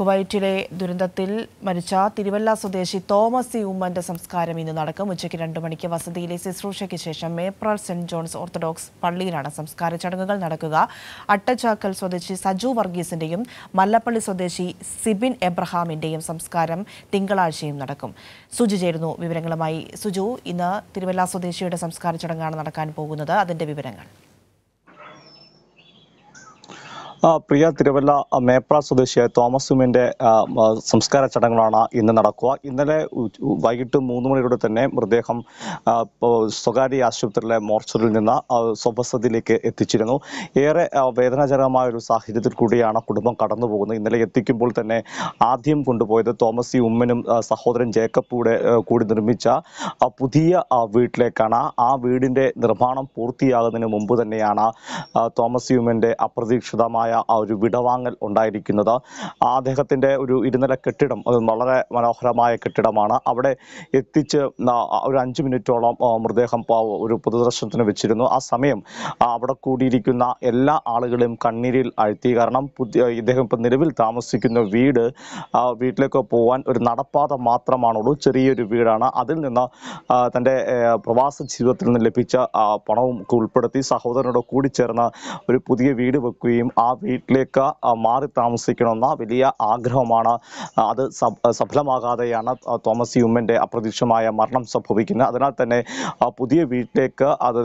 കുവൈറ്റിലെ ദുരന്തത്തിൽ മരിച്ച തിരുവല്ല സ്വദേശി തോമസ് സി ഉമ്മന്റെ സംസ്കാരം ഇന്ന് നടക്കും ഉച്ചയ്ക്ക് രണ്ടു മണിക്ക് വസതിയിലെ ശുശ്രൂഷയ്ക്ക് ശേഷം ഏപ്രിൽ സെന്റ് ജോൺസ് ഓർത്തഡോക്സ് പള്ളിയിലാണ് സംസ്കാര ചടങ്ങുകൾ നടക്കുക അട്ടച്ചാക്കൽ സ്വദേശി സജു വർഗീസിന്റെയും മല്ലപ്പള്ളി സ്വദേശി സിബിൻ എബ്രഹാമിന്റെയും സംസ്കാരം തിങ്കളാഴ്ചയും നടക്കും സുജു ചേരുന്നു വിവരങ്ങളുമായി സുജു ഇന്ന് തിരുവല്ല സ്വദേശിയുടെ സംസ്കാര ചടങ്ങാണ് നടക്കാൻ പോകുന്നത് അതിന്റെ വിവരങ്ങൾ പ്രിയ തിരുവല്ല മേപ്ര സ്വദേശിയായ തോമസ് ഉമ്മിൻ്റെ സംസ്കാര ചടങ്ങുകളാണ് ഇന്ന് നടക്കുക ഇന്നലെ വൈകിട്ട് മൂന്ന് മണിയോടെ തന്നെ മൃതദേഹം സ്വകാര്യ ആശുപത്രിയിലെ മോർച്ചറിൽ നിന്ന് സ്വഭസത്തിലേക്ക് എത്തിച്ചിരുന്നു ഏറെ വേദനാജനകമായ ഒരു സാഹചര്യത്തിൽ കൂടിയാണ് കുടുംബം കടന്നു പോകുന്നത് ഇന്നലെ എത്തിക്കുമ്പോൾ തന്നെ ആദ്യം കൊണ്ടുപോയത് തോമസ് ഈ ഉമ്മനും സഹോദരൻ ജേക്കബൂടെ കൂടി നിർമ്മിച്ച പുതിയ വീട്ടിലേക്കാണ് ആ വീടിൻ്റെ നിർമ്മാണം പൂർത്തിയാകുന്നതിന് മുമ്പ് തന്നെയാണ് തോമസ് ഉമ്മൻ്റെ അപ്രതീക്ഷിതമായ മനോഹരമായ ആ ഒരു വിടവാങ്ങൽ ഉണ്ടായിരിക്കുന്നത് അദ്ദേഹത്തിൻ്റെ ഒരു ഇരുനില കെട്ടിടം അത് വളരെ മനോഹരമായ കെട്ടിടമാണ് അവിടെ എത്തിച്ച് ഒരു അഞ്ച് മിനിറ്റോളം മൃതദേഹം ഒരു പൊതുദർശനത്തിന് വെച്ചിരുന്നു ആ സമയം അവിടെ കൂടിയിരിക്കുന്ന എല്ലാ ആളുകളെയും കണ്ണീരിൽ ആഴ്ത്തി കാരണം പുതിയ ഇദ്ദേഹം ഇപ്പം നിലവിൽ താമസിക്കുന്ന വീട് വീട്ടിലേക്ക് പോകാൻ ഒരു നടപ്പാത മാത്രമാണുള്ളൂ ചെറിയൊരു വീടാണ് അതിൽ നിന്ന് തൻ്റെ പ്രവാസ ജീവിതത്തിൽ നിന്ന് ലഭിച്ച പണവും ഉൾപ്പെടുത്തി സഹോദരനോട് കൂടി ചേർന്ന് ഒരു പുതിയ വീട് വെക്കുകയും ആ വീട്ടിലേക്ക് മാറി താമസിക്കണമെന്ന വലിയ ആഗ്രഹമാണ് അത് സഫലമാകാതെയാണ് തോമസ് യുമ്മൻ്റെ അപ്രതീക്ഷമായ മരണം സംഭവിക്കുന്നത് അതിനാൽ തന്നെ പുതിയ വീട്ടിലേക്ക് അത്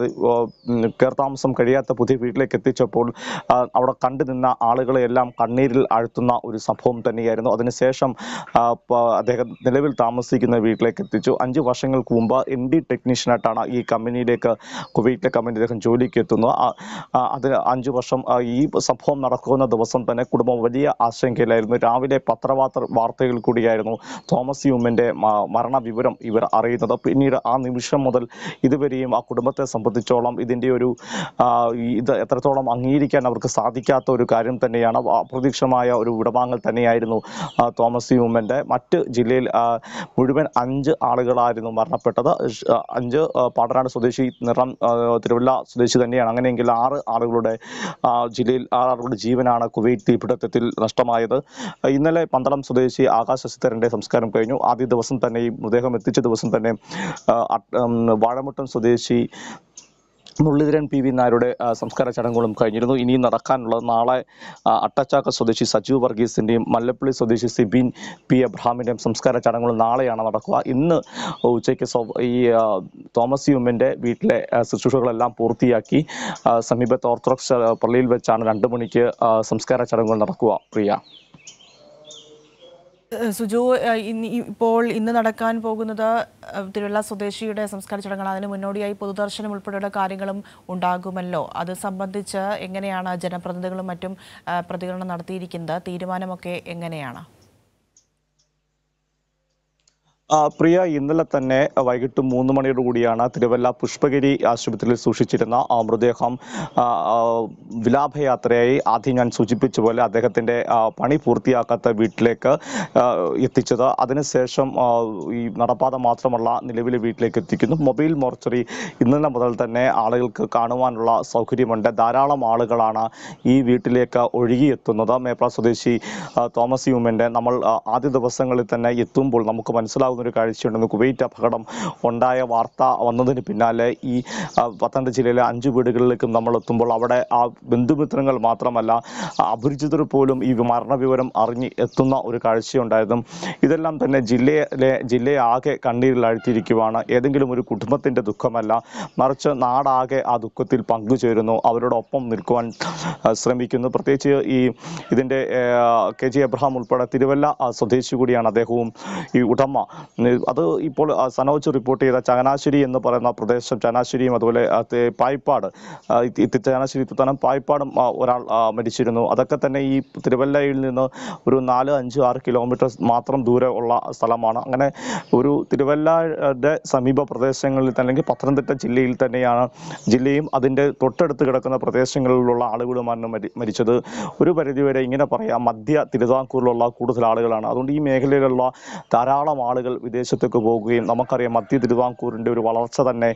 കയർത്താമസം കഴിയാത്ത പുതിയ വീട്ടിലേക്ക് എത്തിച്ചപ്പോൾ അവിടെ കണ്ടു നിന്ന ആളുകളെയെല്ലാം കണ്ണീരിൽ ആഴ്ത്തുന്ന ഒരു സംഭവം തന്നെയായിരുന്നു അതിനുശേഷം അദ്ദേഹം നിലവിൽ താമസിക്കുന്ന വീട്ടിലേക്ക് എത്തിച്ചു അഞ്ച് വർഷങ്ങൾക്ക് മുമ്പ് എം ഡി ടെക്നീഷ്യനായിട്ടാണ് ഈ കമ്പനിയിലേക്ക് കുവൈറ്റിലെ കമ്പനി അദ്ദേഹം ജോലിക്ക് എത്തുന്നത് അതിന് അഞ്ച് വർഷം ഈ സംഭവം നടക്കുന്ന ദിവസം തന്നെ കുടുംബം വലിയ ആശങ്കയിലായിരുന്നു രാവിലെ പത്രവാർത്ത വാർത്തയിൽ കൂടിയായിരുന്നു തോമസ് യൂമിൻ്റെ മരണവിവരം ഇവർ അറിയുന്നത് പിന്നീട് ആ നിമിഷം മുതൽ ഇതുവരെയും ആ കുടുംബത്തെ സംബന്ധിച്ചോളം ഇതിൻ്റെ ഒരു ഇത് എത്രത്തോളം അംഗീകരിക്കാൻ അവർക്ക് സാധിക്കാത്ത ഒരു കാര്യം തന്നെയാണ് അപ്രതീക്ഷമായ ഒരു വിടവാങ്ങൽ തന്നെയായിരുന്നു തോമസ് യൂമൻ്റെ മറ്റ് ജില്ലയിൽ മുഴുവൻ അഞ്ച് ആളുകളായിരുന്നു മരണപ്പെട്ടത് അഞ്ച് പാടനാട് സ്വദേശി നിറം തിരുവല്ല സ്വദേശി തന്നെയാണ് അങ്ങനെയെങ്കിൽ ആറ് ആളുകളുടെ ജില്ലയിൽ ആറ് പേരുടെ ജീവനാണ് കുവൈറ്റ് തീപിടുത്തത്തിൽ നഷ്ടമായത് ഇന്നലെ പന്തളം സ്വദേശി ആകാശ ശശിധരൻ്റെ സംസ്കാരം കഴിഞ്ഞു ആദ്യ ദിവസം തന്നെയും മൃതദേഹം എത്തിച്ച ദിവസം തന്നെ വാഴമുട്ടം സ്വദേശി മുരളീധരൻ പി വി നായരുടെ സംസ്കാര ചടങ്ങുകളും കഴിഞ്ഞിരുന്നു ഇനിയും നടക്കാനുള്ളത് നാളെ അട്ടച്ചാക്ക സ്വദേശി സജു വർഗീസിൻ്റെയും മല്ലപ്പള്ളി സ്വദേശി സിബിൻ പി എബ്രഹാമിൻ്റെയും സംസ്കാര ചടങ്ങുകൾ നാളെയാണ് നടക്കുക ഇന്ന് ഉച്ചയ്ക്ക് ഈ തോമസ് യുമ്മിൻ്റെ വീട്ടിലെ ശുശ്രൂഷകളെല്ലാം പൂർത്തിയാക്കി സമീപത്തെ ഓർത്തഡോക്സ് പള്ളിയിൽ വെച്ചാണ് രണ്ട് മണിക്ക് സംസ്കാര ചടങ്ങുകൾ നടക്കുക പ്രിയ സുജു ഇപ്പോൾ ഇന്ന് നടക്കാൻ പോകുന്നത് തിരുവല്ല സ്വദേശിയുടെ സംസ്കാര ചടങ്ങാണ് അതിന് മുന്നോടിയായി പൊതുദർശനം ഉൾപ്പെടെയുള്ള കാര്യങ്ങളും ഉണ്ടാകുമല്ലോ അത് സംബന്ധിച്ച് എങ്ങനെയാണ് ജനപ്രതിനിധികളും മറ്റും പ്രതികരണം നടത്തിയിരിക്കുന്നത് തീരുമാനമൊക്കെ എങ്ങനെയാണ് പ്രിയ ഇന്നലെ തന്നെ വൈകിട്ട് മൂന്ന് മണിയോട് കൂടിയാണ് തിരുവല്ല പുഷ്പഗിരി ആശുപത്രിയിൽ സൂക്ഷിച്ചിരുന്ന മൃതദേഹം വിലാപയാത്രയായി ആദ്യം ഞാൻ സൂചിപ്പിച്ച പോലെ അദ്ദേഹത്തിൻ്റെ പണി പൂർത്തിയാക്കാത്ത വീട്ടിലേക്ക് എത്തിച്ചത് അതിനുശേഷം ഈ നടപ്പാത മാത്രമുള്ള നിലവിലെ വീട്ടിലേക്ക് എത്തിക്കുന്നു മൊബൈൽ മോർച്ചറി ഇന്നലെ മുതൽ തന്നെ ആളുകൾക്ക് കാണുവാനുള്ള സൗകര്യമുണ്ട് ധാരാളം ആളുകളാണ് ഈ വീട്ടിലേക്ക് ഒഴുകിയെത്തുന്നത് മേപ്ര സ്വദേശി തോമസ് യൂമൻ്റെ നമ്മൾ ആദ്യ ദിവസങ്ങളിൽ തന്നെ എത്തുമ്പോൾ നമുക്ക് മനസ്സിലാവും ഒരു കാഴ്ചയുണ്ടെന്ന് കുവൈറ്റ് അപകടം ഉണ്ടായ വാർത്ത വന്നതിന് പിന്നാലെ ഈ പത്തനംതിട്ട ജില്ലയിലെ അഞ്ച് വീടുകളിലേക്കും നമ്മൾ എത്തുമ്പോൾ അവിടെ ആ ബന്ധുമിത്രങ്ങൾ മാത്രമല്ല അപരിചിതർ പോലും ഈ മരണവിവരം അറിഞ്ഞ് എത്തുന്ന ഒരു കാഴ്ചയുണ്ടായതും ഇതെല്ലാം തന്നെ ജില്ലയിലെ ജില്ലയെ ആകെ കണ്ണീരിലാഴ്ത്തിയിരിക്കുവാണ് ഏതെങ്കിലും ഒരു കുടുംബത്തിൻ്റെ ദുഃഖമല്ല മറിച്ച് നാടാകെ ആ ദുഃഖത്തിൽ പങ്കുചേരുന്നു അവരോടൊപ്പം നിൽക്കുവാൻ ശ്രമിക്കുന്നു പ്രത്യേകിച്ച് ഈ ഇതിൻ്റെ കെ ജി എബ്രഹാം ഉൾപ്പെടെ തിരുവല്ല സ്വദേശി കൂടിയാണ് അദ്ദേഹവും ഈ ഉടമ അത് ഇപ്പോൾ സനോജ് റിപ്പോർട്ട് ചെയ്ത ചങ്ങനാശ്ശേരി എന്ന് പറയുന്ന പ്രദേശം ചങ്ങനാശ്ശേരിയും അതുപോലെ പായ്പാട് ചങ്ങനാശ്ശേരി തനം പായ്പാടും ഒരാൾ മരിച്ചിരുന്നു അതൊക്കെ തന്നെ ഈ തിരുവല്ലയിൽ നിന്ന് ഒരു നാല് അഞ്ച് ആറ് കിലോമീറ്റർ മാത്രം ദൂരെ ഉള്ള സ്ഥലമാണ് അങ്ങനെ ഒരു തിരുവല്ലയുടെ സമീപ പ്രദേശങ്ങളിൽ തന്നെ അല്ലെങ്കിൽ പത്തനംതിട്ട ജില്ലയിൽ തന്നെയാണ് ജില്ലയും അതിൻ്റെ തൊട്ടടുത്ത് കിടക്കുന്ന പ്രദേശങ്ങളിലുള്ള ആളുകളുമാണ് മരിച്ചത് ഒരു പരിധിവരെ ഇങ്ങനെ പറയാം മധ്യ തിരുവിതാംകൂറിലുള്ള കൂടുതൽ ആളുകളാണ് അതുകൊണ്ട് ഈ മേഖലയിലുള്ള ധാരാളം ആളുകൾ വിദേശത്തൊക്കെ പോകുകയും നമുക്കറിയാം മധ്യ തിരുവാങ്കൂറിൻ്റെ ഒരു വളർച്ച തന്നെ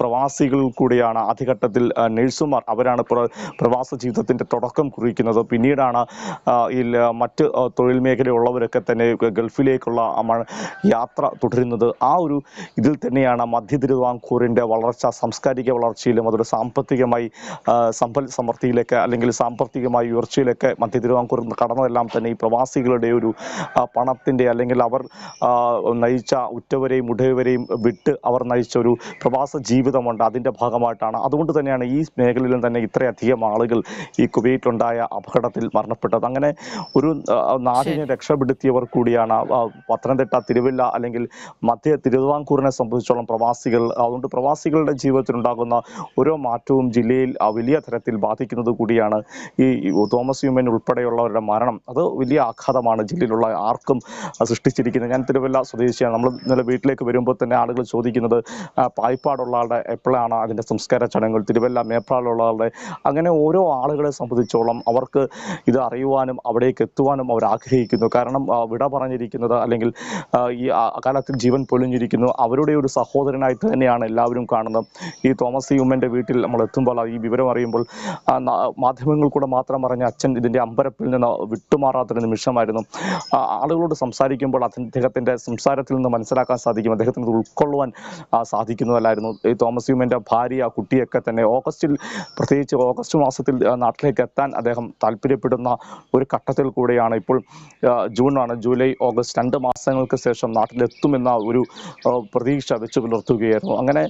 പ്രവാസികൾ കൂടിയാണ് ആദ്യഘട്ടത്തിൽ നഴ്സുമാർ അവരാണ് പ്രവാസ ജീവിതത്തിൻ്റെ തുടക്കം കുറിക്കുന്നത് പിന്നീടാണ് ഈ മറ്റ് തൊഴിൽ മേഖലയുള്ളവരൊക്കെ തന്നെ ഗൾഫിലേക്കുള്ള യാത്ര തുടരുന്നത് ആ ഒരു ഇതിൽ തന്നെയാണ് മധ്യ തിരുവാങ്കൂറിൻ്റെ വളർച്ച സാംസ്കാരിക വളർച്ചയിലും അതൊരു സാമ്പത്തികമായി സമ്പൽ സമൃദ്ധിയിലൊക്കെ അല്ലെങ്കിൽ സാമ്പത്തികമായി ഉയർച്ചയിലൊക്കെ മധ്യ തിരുവാങ്കൂർ കടന്നതെല്ലാം തന്നെ ഈ പ്രവാസികളുടെ ഒരു പണത്തിൻ്റെ അല്ലെങ്കിൽ അവർ നയിച്ച ഉറ്റവരെയും ഉടയവരെയും വിട്ട് അവർ നയിച്ച ഒരു പ്രവാസ ജീവിതമുണ്ട് അതിൻ്റെ ഭാഗമായിട്ടാണ് അതുകൊണ്ട് തന്നെയാണ് ഈ മേഖലയിലും തന്നെ ഇത്രയധികം ആളുകൾ ഈ കുവൈറ്റുണ്ടായ അപകടത്തിൽ മരണപ്പെട്ടത് അങ്ങനെ ഒരു നാടിനെ രക്ഷപ്പെടുത്തിയവർ കൂടിയാണ് പത്തനംതിട്ട തിരുവല്ല അല്ലെങ്കിൽ മധ്യ തിരുവിതാംകൂറിനെ സംബന്ധിച്ചോളം പ്രവാസികൾ അതുകൊണ്ട് പ്രവാസികളുടെ ജീവിതത്തിലുണ്ടാകുന്ന ഓരോ മാറ്റവും ജില്ലയിൽ വലിയ തരത്തിൽ ബാധിക്കുന്നത് കൂടിയാണ് ഈ തോമസ് യുമൻ ഉൾപ്പെടെയുള്ളവരുടെ മരണം അത് വലിയ ആഘാതമാണ് ജില്ലയിലുള്ള ആർക്കും സൃഷ്ടിച്ചിരിക്കുന്നത് ഞാൻ തിരുവല്ല സ്വദേശി സ്വദേശിയാണ് നമ്മൾ ഇന്നലെ വീട്ടിലേക്ക് വരുമ്പോൾ തന്നെ ആളുകൾ ചോദിക്കുന്നത് പായ്പാടുള്ള ആളുടെ എപ്പോഴാണ് അതിൻ്റെ സംസ്കാര ചടങ്ങുകൾ തിരുവല്ല മേപ്പാടുള്ള ആളുടെ അങ്ങനെ ഓരോ ആളുകളെ സംബന്ധിച്ചോളം അവർക്ക് ഇത് അറിയുവാനും അവിടേക്ക് എത്തുവാനും അവർ ആഗ്രഹിക്കുന്നു കാരണം വിട പറഞ്ഞിരിക്കുന്നത് അല്ലെങ്കിൽ ഈ അകാലത്തിൽ ജീവൻ പൊലിഞ്ഞിരിക്കുന്നു അവരുടെ ഒരു സഹോദരനായിട്ട് തന്നെയാണ് എല്ലാവരും കാണുന്നത് ഈ തോമസ് യുമ്മൻ്റെ വീട്ടിൽ നമ്മൾ എത്തുമ്പോൾ ഈ വിവരം അറിയുമ്പോൾ മാധ്യമങ്ങൾ കൂടെ മാത്രം അറിഞ്ഞ അച്ഛൻ ഇതിൻ്റെ അമ്പരപ്പിൽ നിന്ന് വിട്ടുമാറാത്തൊരു നിമിഷമായിരുന്നു ആളുകളോട് സംസാരിക്കുമ്പോൾ അദ്ദേഹത്തിൻ്റെ സംസാരത്തിൽ നിന്ന് മനസ്സിലാക്കാൻ സാധിക്കും അദ്ദേഹത്തിന് ഉൾക്കൊള്ളുവാൻ സാധിക്കുന്നതല്ലായിരുന്നു ഈ തോമസ് ഹ്യൂമിൻ്റെ ഭാര്യ കുട്ടിയൊക്കെ തന്നെ ഓഗസ്റ്റിൽ പ്രത്യേകിച്ച് ഓഗസ്റ്റ് മാസത്തിൽ നാട്ടിലേക്ക് എത്താൻ അദ്ദേഹം താല്പര്യപ്പെടുന്ന ഒരു ഘട്ടത്തിൽ കൂടെയാണ് ഇപ്പോൾ ജൂൺ ആണ് ജൂലൈ ഓഗസ്റ്റ് രണ്ട് മാസങ്ങൾക്ക് ശേഷം നാട്ടിലെത്തുമെന്ന ഒരു പ്രതീക്ഷ വെച്ച് പുലർത്തുകയായിരുന്നു അങ്ങനെ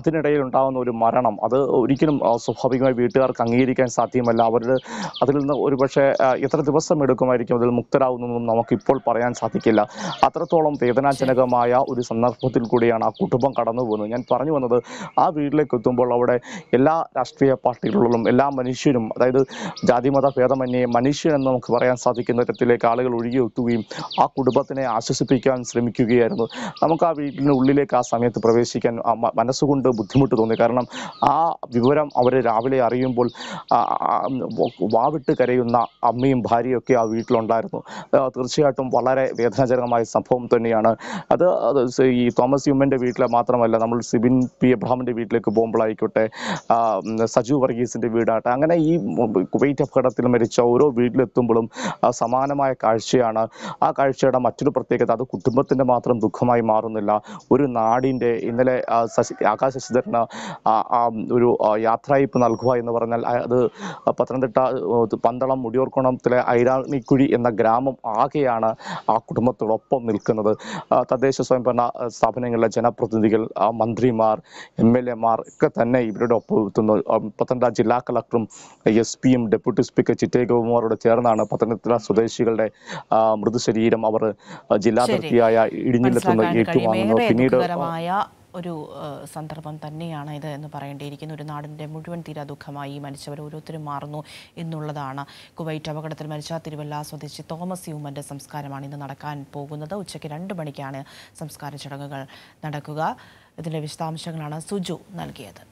അതിനിടയിൽ ഉണ്ടാകുന്ന ഒരു മരണം അത് ഒരിക്കലും സ്വാഭാവികമായി വീട്ടുകാർക്ക് അംഗീകരിക്കാൻ സാധ്യമല്ല അവരുടെ അതിൽ നിന്ന് ഒരുപക്ഷെ എത്ര ദിവസം എടുക്കുമായിരിക്കും അതിൽ മുക്തരാകുന്നതെന്നും നമുക്കിപ്പോൾ പറയാൻ സാധിക്കില്ല അത്രത്തോളം ഏറ്റവും വേദനാജനകമായ ഒരു സന്ദർഭത്തിൽ കൂടിയാണ് ആ കുടുംബം കടന്നു പോകുന്നത് ഞാൻ പറഞ്ഞു വന്നത് ആ വീട്ടിലേക്ക് എത്തുമ്പോൾ അവിടെ എല്ലാ രാഷ്ട്രീയ പാർട്ടികളിലും എല്ലാ മനുഷ്യരും അതായത് ജാതിമത ഭേദമന്യേ മനുഷ്യനെന്ന് നമുക്ക് പറയാൻ സാധിക്കുന്ന തരത്തിലേക്ക് ആളുകൾ എത്തുകയും ആ കുടുംബത്തിനെ ആശ്വസിപ്പിക്കാൻ ശ്രമിക്കുകയായിരുന്നു നമുക്ക് ആ വീട്ടിനുള്ളിലേക്ക് ഉള്ളിലേക്ക് ആ സമയത്ത് പ്രവേശിക്കാൻ മനസ്സുകൊണ്ട് ബുദ്ധിമുട്ട് തോന്നി കാരണം ആ വിവരം അവർ രാവിലെ അറിയുമ്പോൾ വാവിട്ട് കരയുന്ന അമ്മയും ഭാര്യയൊക്കെ ആ വീട്ടിലുണ്ടായിരുന്നു തീർച്ചയായിട്ടും വളരെ വേദനാജനകമായ സംഭവം തന്നെ തന്നെയാണ് അത് ഈ തോമസ് യുമ്മൻ്റെ വീട്ടിലെ മാത്രമല്ല നമ്മൾ സിബിൻ പി എബ്രഹാമിൻ്റെ വീട്ടിലേക്ക് പോകുമ്പോഴായിക്കോട്ടെ സജു വർഗീസിൻ്റെ വീടാട്ടെ അങ്ങനെ ഈ കുവൈറ്റ് അപകടത്തിൽ മരിച്ച ഓരോ വീട്ടിലെത്തുമ്പോഴും സമാനമായ കാഴ്ചയാണ് ആ കാഴ്ചയുടെ മറ്റൊരു പ്രത്യേകത അത് കുടുംബത്തിൻ്റെ മാത്രം ദുഃഖമായി മാറുന്നില്ല ഒരു നാടിൻ്റെ ഇന്നലെ ശശി ആകാശ ശശിധരന് ഒരു യാത്രയപ്പ് നൽകുക എന്ന് പറഞ്ഞാൽ അത് പത്തനംതിട്ട പന്തളം മുടിയൂർക്കുണത്തിലെ ഐരാണിക്കുഴി എന്ന ഗ്രാമം ആകെയാണ് ആ കുടുംബത്തോടൊപ്പം നിൽക്കുന്നത് തദ്ദേശ സ്വയംഭരണ സ്ഥാപനങ്ങളിലെ ജനപ്രതിനിധികൾ മന്ത്രിമാർ എം എൽ എമാർ ഒക്കെ തന്നെ ഇവരുടെ ഒപ്പം എത്തുന്നു പത്തനംതിട്ട ജില്ലാ കളക്ടറും എസ് പിയും ഡെപ്യൂട്ടി സ്പീക്കർ ചിറ്റേഗവുമാരോട് ചേർന്നാണ് പത്തനംതിട്ട സ്വദേശികളുടെ മൃതശരീരം അവർ ജില്ലാ അതിർത്തിയായ ഇടിഞ്ഞിലെത്തുന്ന ഏറ്റുവാങ്ങുന്നു പിന്നീട് ഒരു സന്ദർഭം തന്നെയാണ് ഇത് എന്ന് പറയേണ്ടിയിരിക്കുന്നു ഒരു നാടിൻ്റെ മുഴുവൻ തീരാ ദുഃഖമായി മരിച്ചവർ ഓരോരുത്തരും മാറുന്നു എന്നുള്ളതാണ് കുവൈറ്റ് അപകടത്തിൽ മരിച്ച തിരുവല്ല സ്വദേശി തോമസ് യൂമൻ്റെ സംസ്കാരമാണ് ഇന്ന് നടക്കാൻ പോകുന്നത് ഉച്ചയ്ക്ക് രണ്ട് മണിക്കാണ് സംസ്കാര ചടങ്ങുകൾ നടക്കുക ഇതിൻ്റെ വിശദാംശങ്ങളാണ് സുജു നൽകിയത്